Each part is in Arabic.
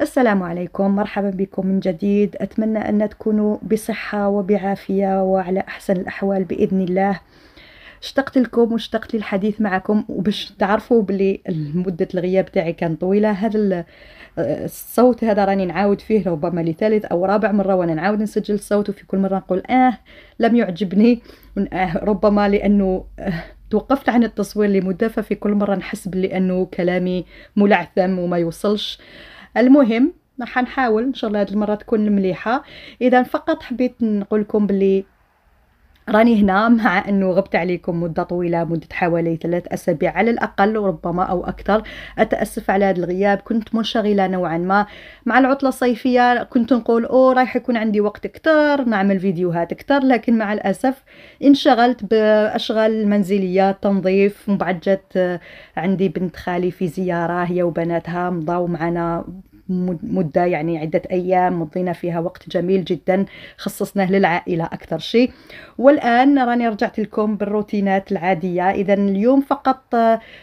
السلام عليكم مرحبا بكم من جديد أتمنى أن تكونوا بصحة وبعافية وعلى أحسن الأحوال بإذن الله اشتقت لكم واشتقت للحديث معكم وباش تعرفوا بلي مدة الغياب تاعي كان طويلة هذا الصوت هذا راني نعاود فيه ربما لثالث أو رابع مرة وأنا نعاود نسجل الصوت وفي كل مرة نقول آه لم يعجبني ربما لأنه آه، توقفت عن التصوير لمدة ففي كل مرة نحس بلي أنه كلامي ملعثم وما يوصلش آه المهم حنحاول ان شاء الله هذه المره تكون مليحه اذا فقط حبيت نقول لكم بلي راني هنا مع انه غبت عليكم مده طويله مده حوالي ثلاث اسابيع على الاقل وربما او اكثر اتاسف على هذا الغياب كنت منشغله نوعا ما مع العطله الصيفيه كنت نقول او رايح يكون عندي وقت اكثر نعمل فيديوهات اكثر لكن مع الاسف انشغلت باشغال منزليه تنظيف من بعد جات عندي بنت خالي في زياره هي وبناتها مضاو معنا مدة يعني عدة أيام مضينا فيها وقت جميل جدا خصصناه للعائلة أكثر شيء والآن راني رجعت لكم بالروتينات العادية إذا اليوم فقط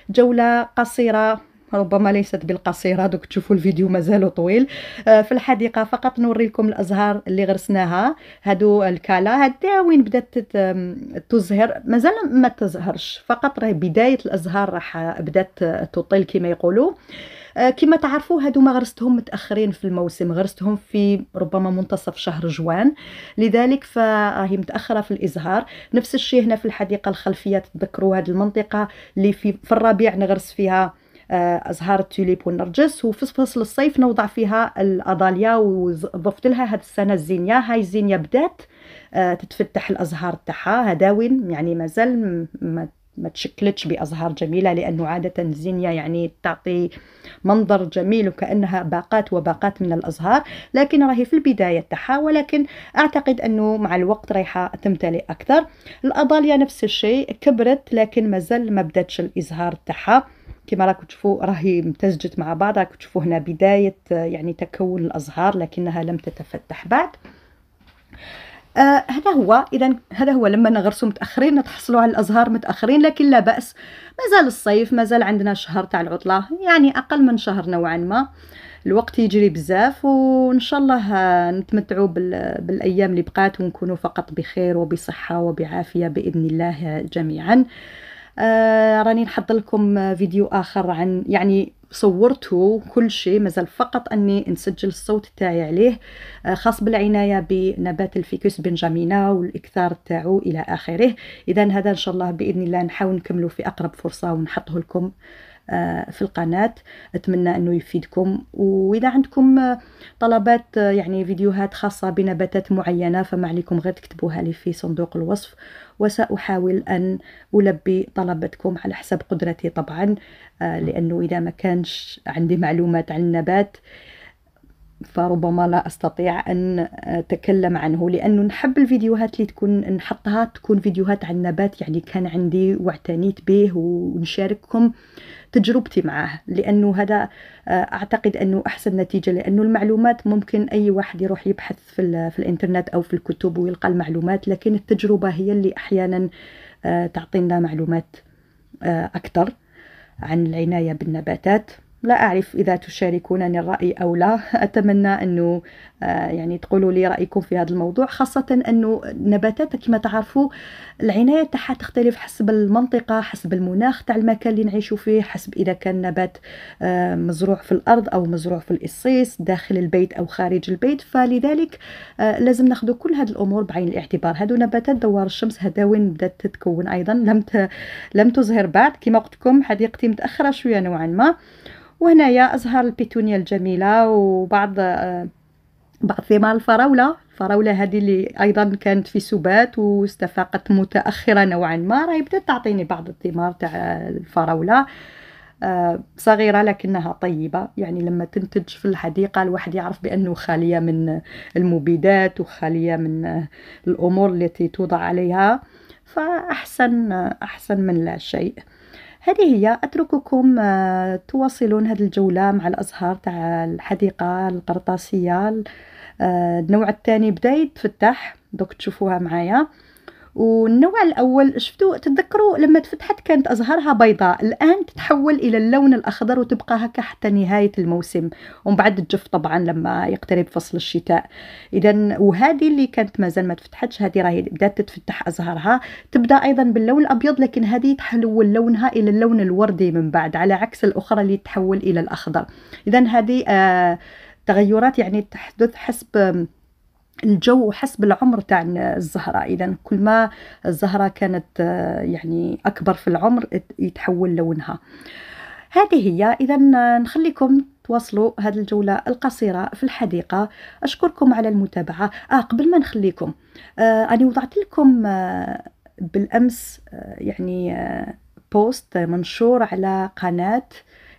جولة قصيرة ربما ليست بالقصيرة دوك تشوفوا الفيديو مازالو طويل آه، في الحديقة فقط نوري لكم الأزهار اللي غرسناها هادو الكالا هادا وين بدات تزهر مازال ما تزهرش فقط راهي بداية الأزهار راح بدات تطل كما يقولوا آه، كما تعرفوا ما غرستهم متاخرين في الموسم غرستهم في ربما منتصف شهر جوان لذلك فهي متاخره في الازهار نفس الشيء هنا في الحديقه الخلفيه تذكروا هذه المنطقه اللي في, في الربيع نغرس فيها آه، ازهار التوليب والنرجس وفي فصل الصيف نوضع فيها الاضاليا وضفت لها هذه السنه الزينيه هاي الزينيه بدات آه، تتفتح الازهار تاعها هداوين يعني مازال ما ما تشكلتش بأزهار جميلة لأنه عادة الزينيا يعني تعطي منظر جميل وكأنها باقات وباقات من الأزهار لكن راهي في البداية تاعها ولكن أعتقد أنه مع الوقت رايحة تمتلئ أكثر الأضاليا نفس الشيء كبرت لكن مازال ما بداتش الإزهار تاعها كما راكم تشوفوا راهي امتزجت مع بعض راكم تشوفوا هنا بداية يعني تكون الأزهار لكنها لم تتفتح بعد آه هذا هو اذا هذا هو لما نغرسوا متاخرين نتحصلوا على الازهار متاخرين لكن لا باس مازال الصيف مازال عندنا شهر تاع العطله يعني اقل من شهر نوعا ما الوقت يجري بزاف وان شاء الله نتمتعوا بالايام اللي بقات ونكونوا فقط بخير وبصحه وبعافيه باذن الله جميعا آه راني نحضر لكم فيديو اخر عن يعني صورته وكل شيء مازال فقط اني نسجل الصوت تاعي عليه آه، خاص بالعنايه بنبات الفيكوس بنجامينا والاكثار تاعو الى اخره اذا هذا ان شاء الله باذن الله نحاول نكملو في اقرب فرصه ونحطه لكم آه، في القناة أتمنى أنه يفيدكم وإذا عندكم آه، طلبات آه، يعني فيديوهات خاصة بنباتات معينة فما عليكم غير تكتبوها لي في صندوق الوصف وسأحاول أن ألبي طلبتكم على حسب قدرتي طبعا لأنه إذا ما كانش عندي معلومات عن النبات فربما لا استطيع ان اتكلم عنه لانه نحب الفيديوهات اللي تكون نحطها تكون فيديوهات عن نبات يعني كان عندي واعتنيت به ونشارككم تجربتي معه لانه هذا آه، اعتقد انه احسن نتيجه لانه المعلومات ممكن اي واحد يروح يبحث في, في الانترنت او في الكتب ويلقى المعلومات لكن التجربه هي اللي احيانا آه، تعطينا معلومات آه، اكثر عن العنايه بالنباتات لا أعرف إذا تشاركونني الرأي أو لا أتمنى أنه آه، يعني تقولوا لي رأيكم في هذا الموضوع خاصة أنه النباتات كما تعرفوا العناية تاعها تختلف حسب المنطقة حسب المناخ تاع المكان اللي نعيشوا فيه حسب إذا كان نبات آه، مزروع في الأرض أو مزروع في الإصيص داخل البيت أو خارج البيت فلذلك آه، لازم ناخذ كل هذه الأمور بعين الاعتبار هادو نباتات دوار الشمس هداوين بدات تتكون أيضا لم لم تزهر بعد كما قلت لكم حديقتي متأخرة شوية نوعا ما وهنايا أزهار البيتونيا الجميلة وبعض آه، بعض ثمار الفراولة الفراولة هذه اللي أيضا كانت في سبات واستفاقت متأخرة نوعا ما راهي بدات تعطيني بعض الثمار تاع آه، الفراولة آه، صغيرة لكنها طيبة يعني لما تنتج في الحديقة الواحد يعرف بأنه خالية من المبيدات وخالية من الأمور التي توضع عليها فأحسن أحسن من لا شيء هذه هي أترككم آه، تواصلون هذه الجولة مع الأزهار تاع الحديقة القرطاسية آه، النوع الثاني بدا يتفتح دوك تشوفوها معايا والنوع الاول شفتوا تتذكروا لما تفتحت كانت ازهارها بيضاء الان تتحول الى اللون الاخضر وتبقى هكا حتى نهايه الموسم ومن بعد تجف طبعا لما يقترب فصل الشتاء اذا وهذه اللي كانت مازال ما تفتحتش هذه راهي بدات تتفتح ازهارها تبدا ايضا باللون الابيض لكن هذه تحول لونها الى اللون الوردي من بعد على عكس الاخرى اللي تحول الى الاخضر اذا هذه آه تغيرات يعني تحدث حسب الجو حسب العمر تاع الزهرة إذا كل ما الزهرة كانت آه، يعني أكبر في العمر يتحول لونها هذه هي إذا نخليكم تواصلوا هذه الجولة القصيرة في الحديقة أشكركم على المتابعة آه قبل ما نخليكم آه أنا وضعت لكم آه بالأمس آه يعني آه بوست منشور على قناة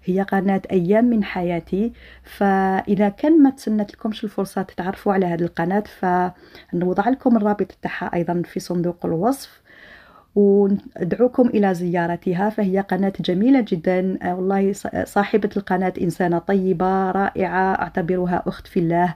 هي قناة أيام من حياتي فإذا كان ما تسنت لكمش الفرصة تتعرفوا على هذه القناة فنوضع لكم الرابط تاعها أيضا في صندوق الوصف وندعوكم إلى زيارتها فهي قناة جميلة جدا آه، والله صاحبة القناة إنسانة طيبة رائعة أعتبرها أخت في الله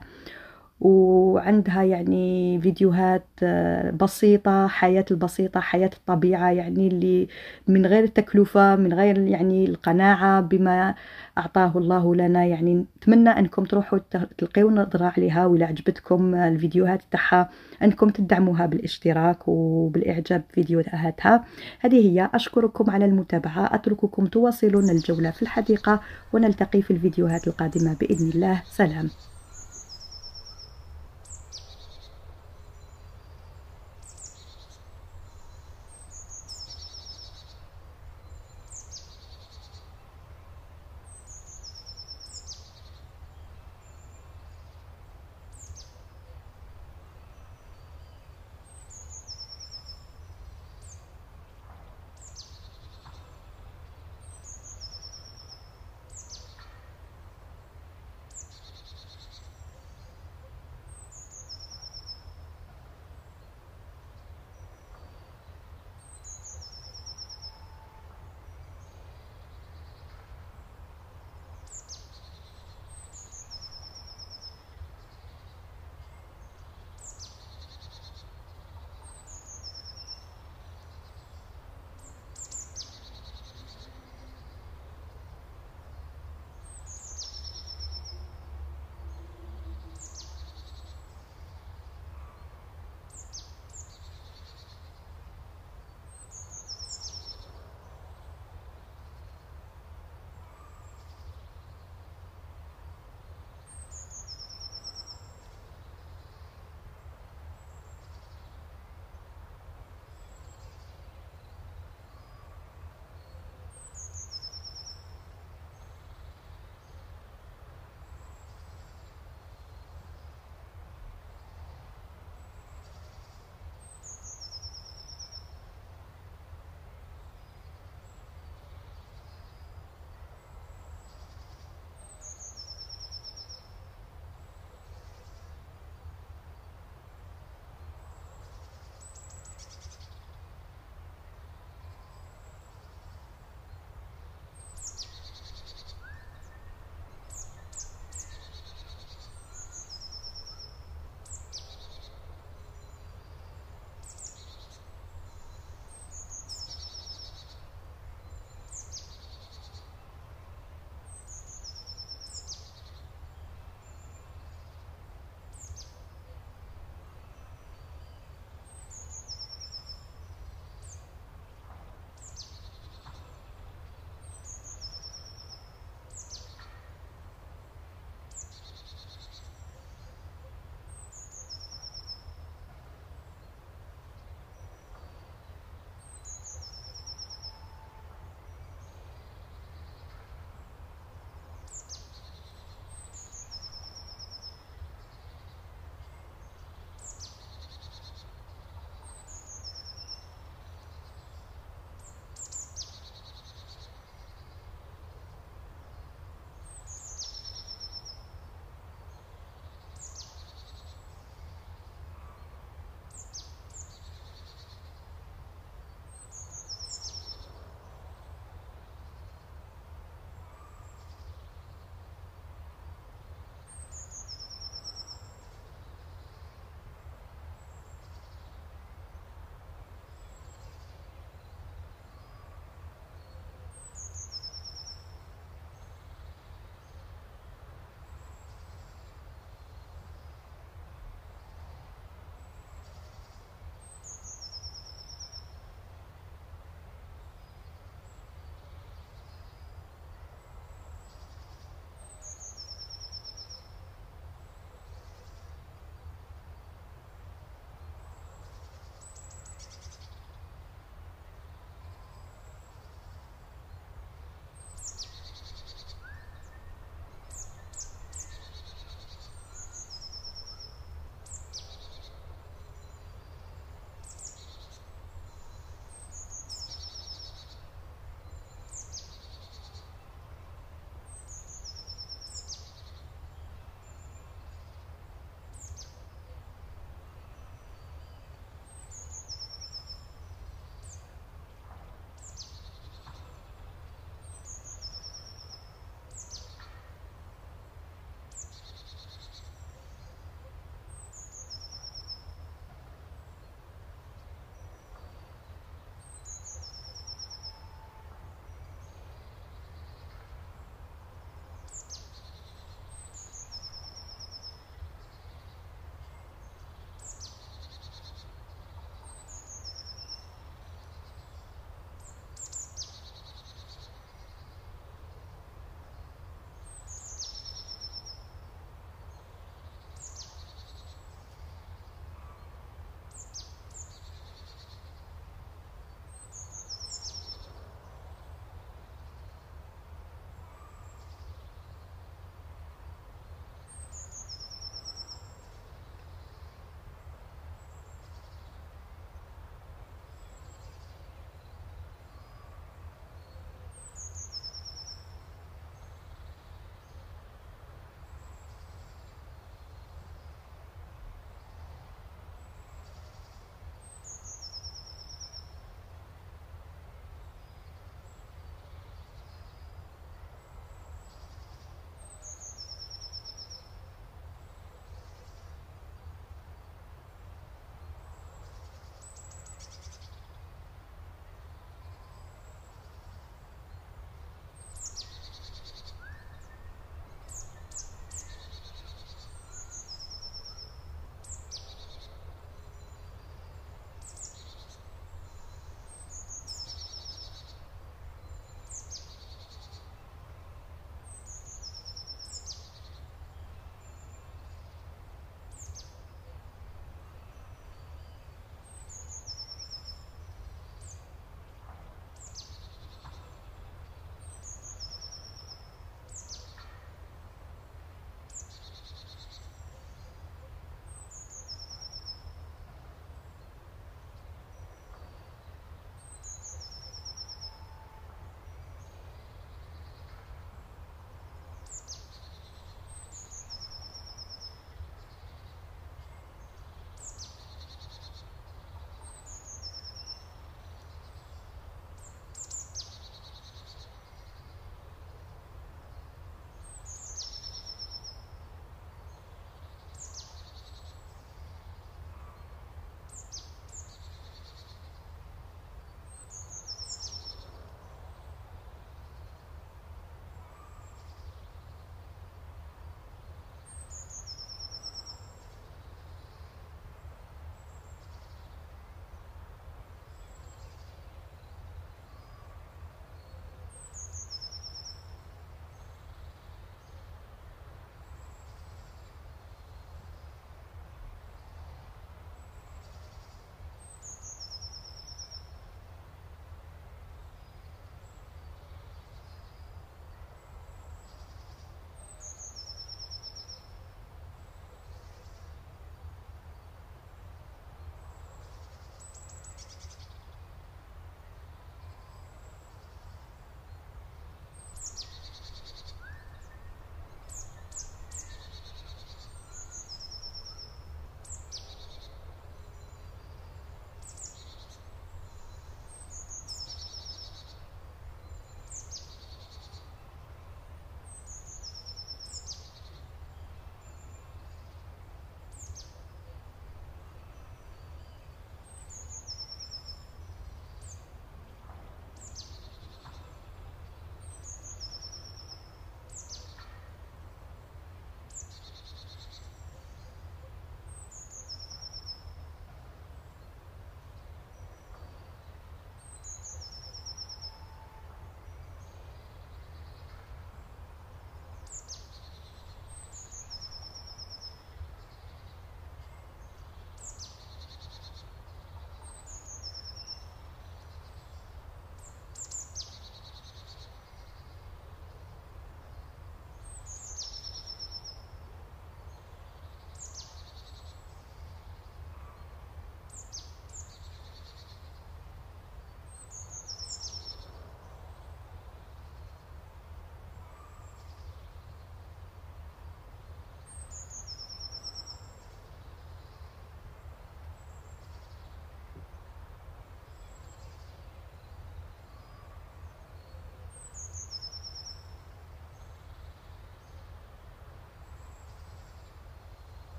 وعندها يعني فيديوهات آه، بسيطة حياة البسيطة حياة الطبيعة يعني اللي من غير التكلفة من غير يعني القناعة بما أعطاه الله لنا يعني نتمنى أنكم تروحوا تلقيوا نظرة عليها ولا عجبتكم الفيديوهات تاعها أنكم تدعموها بالاشتراك وبالإعجاب فيديوهاتها هذه هي أشكركم على المتابعة أترككم تواصلون الجولة في الحديقة ونلتقي في الفيديوهات القادمة بإذن الله سلام